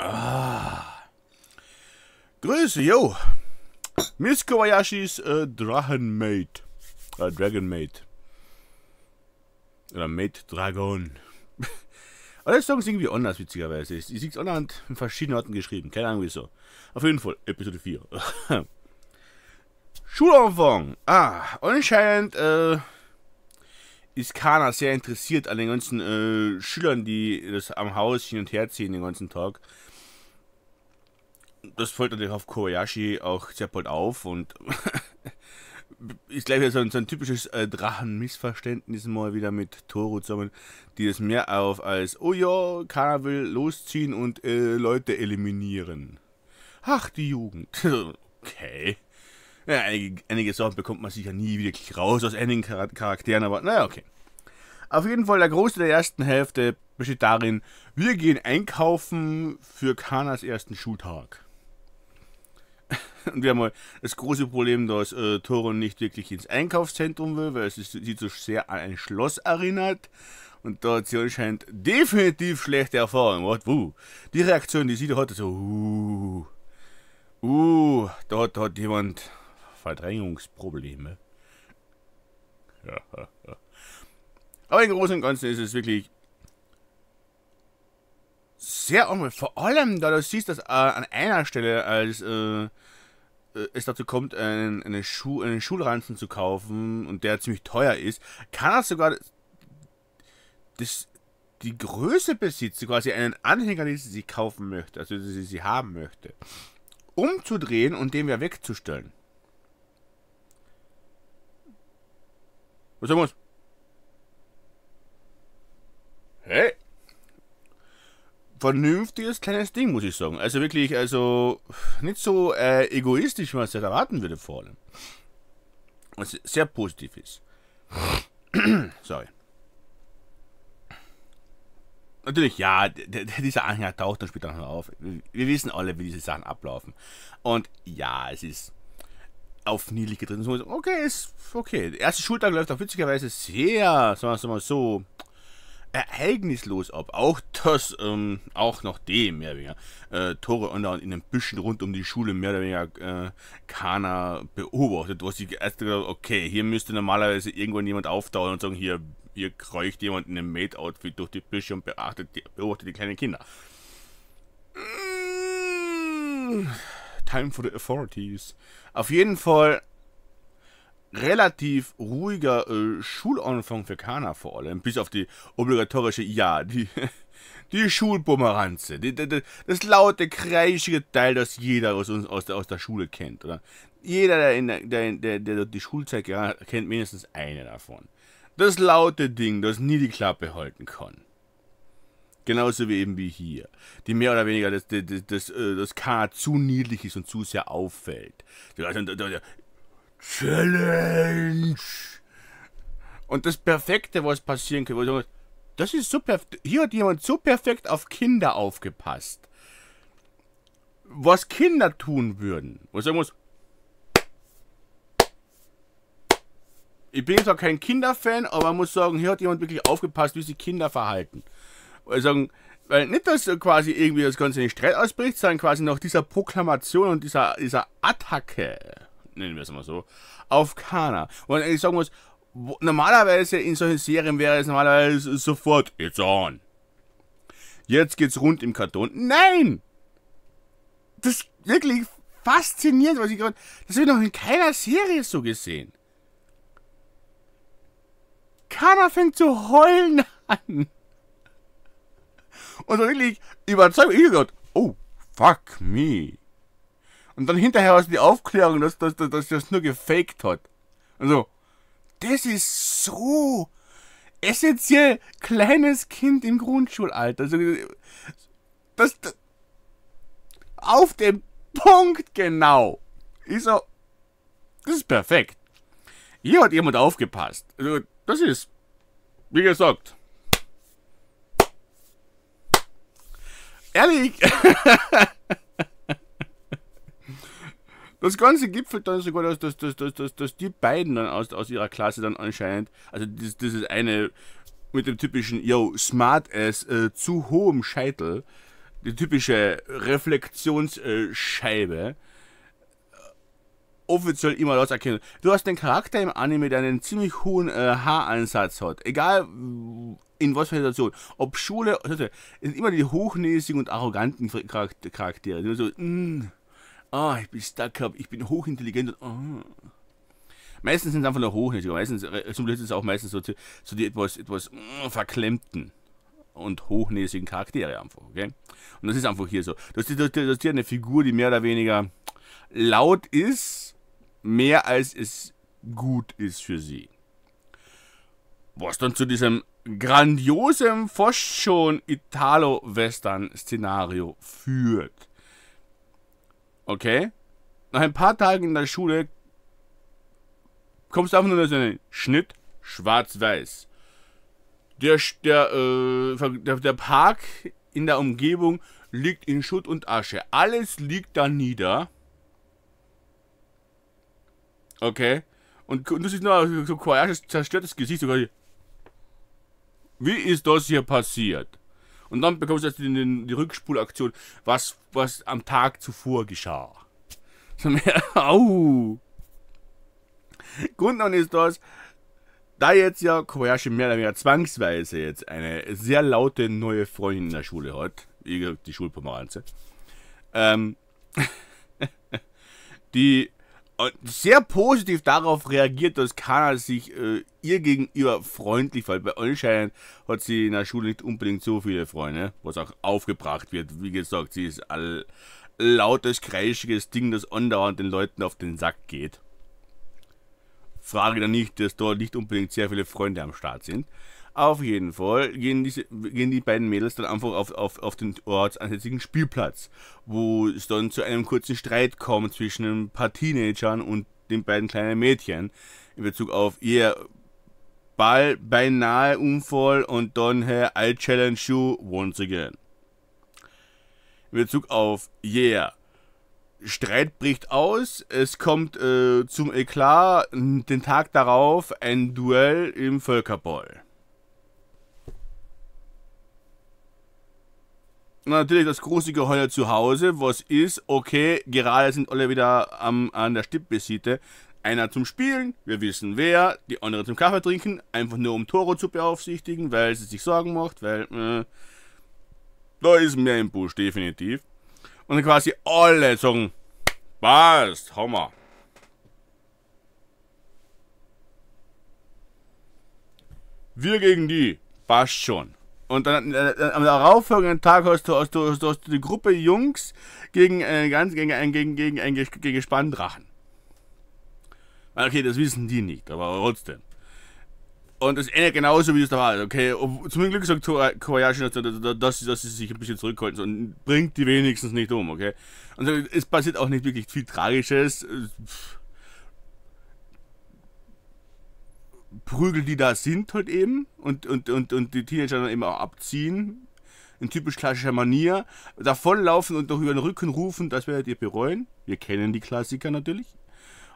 Ah. Grüße, yo. Miss Kobayashis äh, Drachenmate. Äh, Dragonmate. Oder Mate Dragon. Alle Songs irgendwie anders, witzigerweise. Ich sehe es online in verschiedenen Orten geschrieben. Keine Ahnung wieso. Auf jeden Fall, Episode 4. Schulanfang. Ah, anscheinend äh, ist Kana sehr interessiert an den ganzen äh, Schülern, die das am Haus hin und her ziehen den ganzen Tag das fällt natürlich auf Kobayashi auch sehr bald auf und ist gleich wieder so ein, so ein typisches äh, Drachenmissverständnis mal wieder mit Toru zusammen, die das mehr auf als, oh ja, keiner will losziehen und äh, Leute eliminieren. Ach, die Jugend. okay. Ja, einige, einige, Sachen bekommt man sicher nie wirklich raus aus einigen Charakteren, aber naja, okay. Auf jeden Fall, der Großteil der ersten Hälfte besteht darin, wir gehen einkaufen für Kanas ersten Schultag hatten wir mal das große Problem, dass äh, Toron nicht wirklich ins Einkaufszentrum will, weil es sie zu so sehr an ein Schloss erinnert. Und da hat sie anscheinend definitiv schlechte Erfahrungen gemacht. Uh, die Reaktion, die sie da hatte, so, uh, uh, da hat, da hat jemand Verdrängungsprobleme. Aber im Großen und Ganzen ist es wirklich sehr unruhig. Vor allem, da du siehst, dass äh, an einer Stelle als äh, es dazu kommt, einen, einen, Schuh, einen Schulranzen zu kaufen und der ziemlich teuer ist, kann er sogar das, die Größe besitzen, quasi einen Anhänger, den sie kaufen möchte, also den sie, sie haben möchte, umzudrehen und den wieder wegzustellen. Was haben wir Hey! vernünftiges kleines Ding, muss ich sagen. Also wirklich, also nicht so äh, egoistisch, wie man es erwarten würde vor allem. Was sehr positiv ist. Sorry. Natürlich, ja, dieser Anhänger taucht dann später noch auf. Wir wissen alle, wie diese Sachen ablaufen. Und ja, es ist auf niedlich getreten. Okay, ist okay. Der erste Schultag läuft auch witzigerweise sehr, sagen wir mal so, ereignislos ab. Auch das, ähm, auch noch dem, mehr oder weniger, äh, Tore und in den Büschen rund um die Schule mehr oder weniger äh, keiner beobachtet, was sie erst gedacht okay, hier müsste normalerweise irgendwann jemand auftauchen und sagen, hier, hier kreucht jemand in einem Maid-Outfit durch die Büsche und beachtet, beobachtet die kleinen Kinder. Mmh. Time for the Authorities. Auf jeden Fall relativ ruhiger äh, Schulanfang für Kana vor allem, bis auf die obligatorische Ja, die, die Schulbumeranze, die, die, das laute, kreischige Teil, das jeder aus uns aus der, aus der Schule kennt. Oder? Jeder, der, in der, der, der, die Schulzeit kennt mindestens eine davon. Das laute Ding, das nie die Klappe halten kann. Genauso wie eben wie hier. Die mehr oder weniger das, das, das, das äh, K zu niedlich ist und zu sehr auffällt. Challenge. Und das Perfekte, was passieren könnte, wo kann, das ist so perfekt. Hier hat jemand so perfekt auf Kinder aufgepasst. Was Kinder tun würden. Was sagen muss. Ich bin zwar kein Kinderfan, aber man muss sagen, hier hat jemand wirklich aufgepasst, wie sich Kinder verhalten. Also sagen, weil nicht, dass quasi irgendwie das Ganze in Streit ausbricht, sondern quasi nach dieser Proklamation und dieser, dieser Attacke nennen wir es mal so, auf Kana. Und ich sagen muss, normalerweise in solchen Serien wäre es normalerweise sofort, it's on. Jetzt geht's rund im Karton. Nein! Das ist wirklich faszinierend, was ich gerade. Das habe ich noch in keiner Serie so gesehen. Kana fängt zu heulen an. Und so wirklich überzeugt. Ich gesagt, oh, fuck me. Und dann hinterher hast du die Aufklärung, dass, dass, dass, dass das nur gefaked hat. Also, das ist so essentiell. Kleines Kind im Grundschulalter. Also, das, das auf dem Punkt genau. Ich so, das ist perfekt. Hier hat jemand aufgepasst. Also, das ist, wie gesagt, ehrlich. Das Ganze gipfelt dann sogar, dass, dass, dass, dass, dass die beiden dann aus, aus ihrer Klasse dann anscheinend, also das, das ist eine mit dem typischen, yo, smart ass, äh, zu hohem Scheitel, die typische Reflexionsscheibe, äh, offiziell immer das erkennen. Du hast den Charakter im Anime, der einen ziemlich hohen äh, Haaransatz hat. Egal in was für einer Situation. Ob Schule, es sind immer die hochnäsigen und arroganten Charaktere. Die so, mh, mm ah, ich bin Starcup, ich bin hochintelligent. Und, oh. Meistens sind es einfach nur hochnäsige, meistens, äh, zum Glück sind es auch meistens so, so die etwas, etwas mm, verklemmten und hochnäsigen Charaktere einfach, okay? Und das ist einfach hier so. das ist hier eine Figur, die mehr oder weniger laut ist, mehr als es gut ist für sie. Was dann zu diesem grandiosen, fast schon Italo-Western-Szenario führt. Okay? Nach ein paar Tagen in der Schule kommst du einfach nur in so einen Schnitt schwarz-weiß. Der, der, äh, der, der Park in der Umgebung liegt in Schutt und Asche. Alles liegt da nieder. Okay? Und, und du siehst nur so ein zerstörtes Gesicht. Sogar. Wie ist das hier passiert? Und dann bekommst du also die, die, Rückspulaktion, was, was am Tag zuvor geschah. Au! Grund dann ist das, da jetzt ja Kobayashi mehr oder weniger zwangsweise jetzt eine sehr laute neue Freundin in der Schule hat, die Schulpomeranze, ähm, die äh, sehr positiv darauf reagiert, dass keiner sich äh, ihr gegenüber freundlich verhält. Bei anscheinend hat sie in der Schule nicht unbedingt so viele Freunde, was auch aufgebracht wird. Wie gesagt, sie ist ein lautes, kreischiges Ding, das andauernd den Leuten auf den Sack geht. Frage dann nicht, dass dort nicht unbedingt sehr viele Freunde am Start sind. Auf jeden Fall gehen, diese, gehen die beiden Mädels dann einfach auf, auf, auf den ortsansässigen Spielplatz, wo es dann zu einem kurzen Streit kommt zwischen ein paar Teenagern und den beiden kleinen Mädchen in Bezug auf ihr Ball, beinahe Unfall und dann hey, I challenge you once again. In Bezug auf Yeah, Streit bricht aus, es kommt äh, zum Eklat den Tag darauf ein Duell im Völkerball. Natürlich das große Geheuer zu Hause, was ist, okay, gerade sind alle wieder am, an der Stippbesiete. Einer zum Spielen, wir wissen wer, die andere zum Kaffee trinken, einfach nur um Toro zu beaufsichtigen, weil sie sich Sorgen macht, weil äh, da ist mehr im Busch, definitiv. Und quasi alle sagen, passt, Hammer. Wir gegen die, passt schon. Und dann äh, äh, am darauffolgenden Tag hast du, hast, du, hast, du, hast du die Gruppe Jungs gegen, äh, ganz, gegen, gegen, äh, gegen, gegen, gegen, gegen Spanndrachen. Okay, das wissen die nicht, aber trotzdem. Und das endet genauso, wie es da war. Okay, zum Glück sagt Kobayashi, dass, dass sie sich ein bisschen zurückhalten und bringt die wenigstens nicht um, okay? Und es passiert auch nicht wirklich viel Tragisches. Prügel, die da sind, halt eben und, und, und, und die Teenager dann eben auch abziehen. In typisch klassischer Manier. Davonlaufen und doch über den Rücken rufen, das werdet ihr bereuen. Wir kennen die Klassiker natürlich.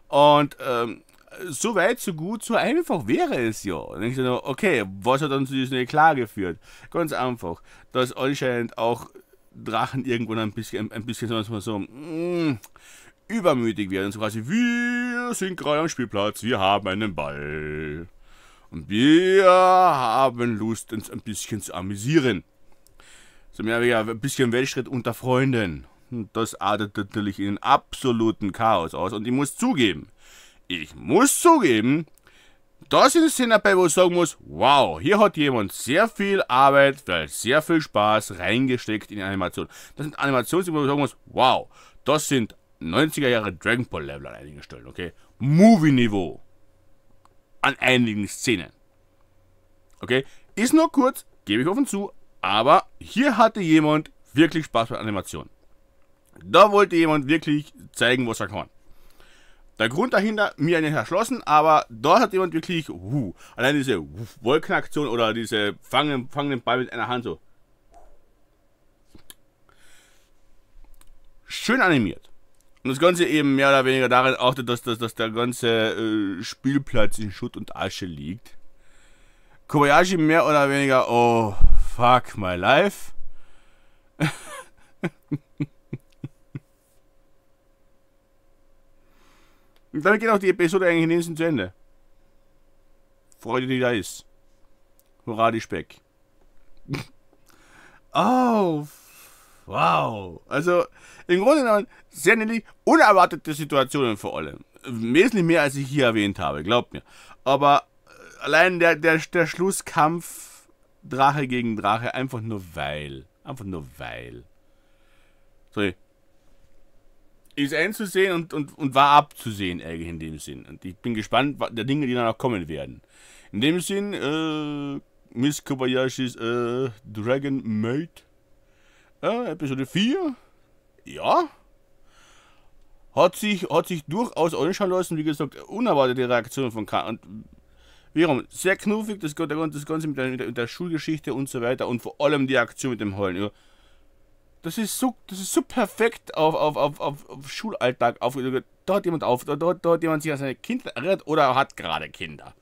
Und ähm, so weit, so gut, so einfach wäre es ja. Und ich so, okay, was hat dann zu dieser Klage geführt? Ganz einfach, dass anscheinend auch Drachen irgendwann ein bisschen, ein bisschen sagen wir mal so, mm, übermütig werden. So quasi, wir sind gerade am Spielplatz, wir haben einen Ball. Und wir haben Lust, uns ein bisschen zu amüsieren. So mehr wie ein bisschen Weltschritt unter Freunden. Und das artet natürlich in absoluten Chaos aus. Und ich muss zugeben, ich muss zugeben, das sind Szenen dabei, wo ich sagen muss, wow, hier hat jemand sehr viel Arbeit, vielleicht sehr viel Spaß reingesteckt in die Animation. Das sind Animationsszenen, wo ich sagen muss, wow, das sind 90er Jahre Dragon Ball Level an einigen Stellen, okay? Movie-Niveau. An einigen Szenen. Okay? Ist nur kurz, gebe ich offen zu, aber hier hatte jemand wirklich Spaß bei Animation. Da wollte jemand wirklich zeigen, was er kann. Der Grund dahinter, mir nicht erschlossen, aber dort hat jemand wirklich, uh, allein diese Wolkenaktion oder diese fangen, fangen den Ball mit einer Hand so. Schön animiert. Und das Ganze eben mehr oder weniger darin auch, dass, dass, dass der ganze äh, Spielplatz in Schutt und Asche liegt. Kobayashi mehr oder weniger, oh, fuck my life. Und damit geht auch die Episode eigentlich in nächsten zu Ende. Freude, die da ist. Hurra, die Speck. oh, wow. Also, im Grunde genommen, sehr nett, unerwartete Situationen für alle. Wesentlich mehr, als ich hier erwähnt habe, glaubt mir. Aber äh, allein der, der, der Schlusskampf Drache gegen Drache, einfach nur weil. Einfach nur weil. Sorry, ist einzusehen und, und, und war abzusehen, eigentlich in dem Sinn. Und ich bin gespannt, was, der Dinge, die danach kommen werden. In dem Sinn, äh, Miss Kobayashis äh, Dragon Maid, äh, Episode 4, ja, hat sich, hat sich durchaus anschauen lassen, wie gesagt, unerwartete Reaktion von K. Und wiederum, sehr knuffig, das, das Ganze mit der, mit der Schulgeschichte und so weiter und vor allem die Aktion mit dem Heulen. Ja das ist so, das ist so perfekt auf, auf, auf, auf, auf Schulalltag auf. Da hat jemand auf, da, da, da hat jemand sich an seine Kinder erinnert oder hat gerade Kinder.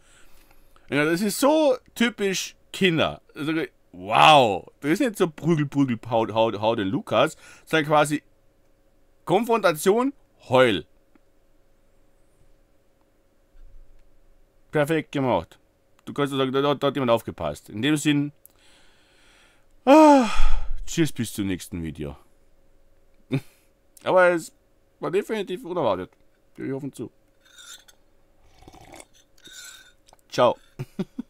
Ja, das ist so typisch Kinder. Also, wow. Das ist nicht so Prügel, Prügel, hau, hau, hau den Lukas, sondern quasi Konfrontation, Heul. Perfekt gemacht. Du kannst sagen, da, da, da hat jemand aufgepasst. In dem Sinn. Ah, Tschüss, bis zum nächsten Video. Aber es war definitiv unerwartet. Gehe ich offen zu. Ciao.